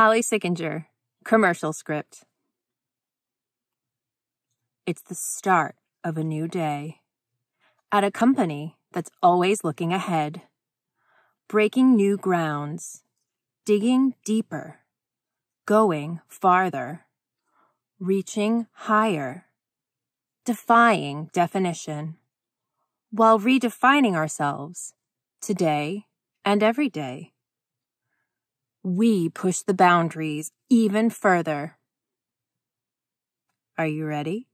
Holly Sickinger, commercial script. It's the start of a new day at a company that's always looking ahead, breaking new grounds, digging deeper, going farther, reaching higher, defying definition, while redefining ourselves today and every day we push the boundaries even further. Are you ready?